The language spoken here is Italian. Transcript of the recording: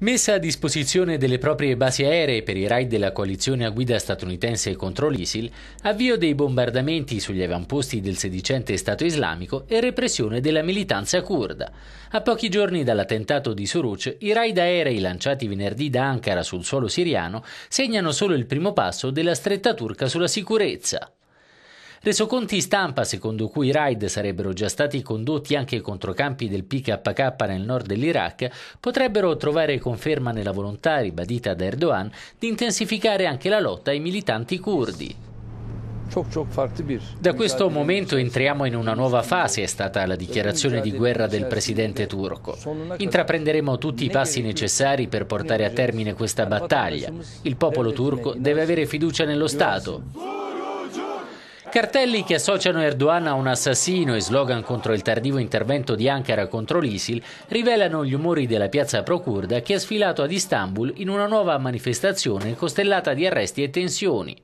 Messa a disposizione delle proprie basi aeree per i raid della coalizione a guida statunitense contro l'ISIL, avvio dei bombardamenti sugli avamposti del sedicente Stato islamico e repressione della militanza kurda. A pochi giorni dall'attentato di Suruc, i raid aerei lanciati venerdì da Ankara sul suolo siriano segnano solo il primo passo della stretta turca sulla sicurezza. Resoconti stampa secondo cui i raid sarebbero già stati condotti anche contro campi del PKK nel nord dell'Iraq potrebbero trovare conferma nella volontà ribadita da Erdogan di intensificare anche la lotta ai militanti curdi. Da questo momento entriamo in una nuova fase, è stata la dichiarazione di guerra del presidente turco. Intraprenderemo tutti i passi necessari per portare a termine questa battaglia. Il popolo turco deve avere fiducia nello Stato. Cartelli che associano Erdogan a un assassino e slogan contro il tardivo intervento di Ankara contro l'ISIL rivelano gli umori della piazza Procurda che ha sfilato ad Istanbul in una nuova manifestazione costellata di arresti e tensioni.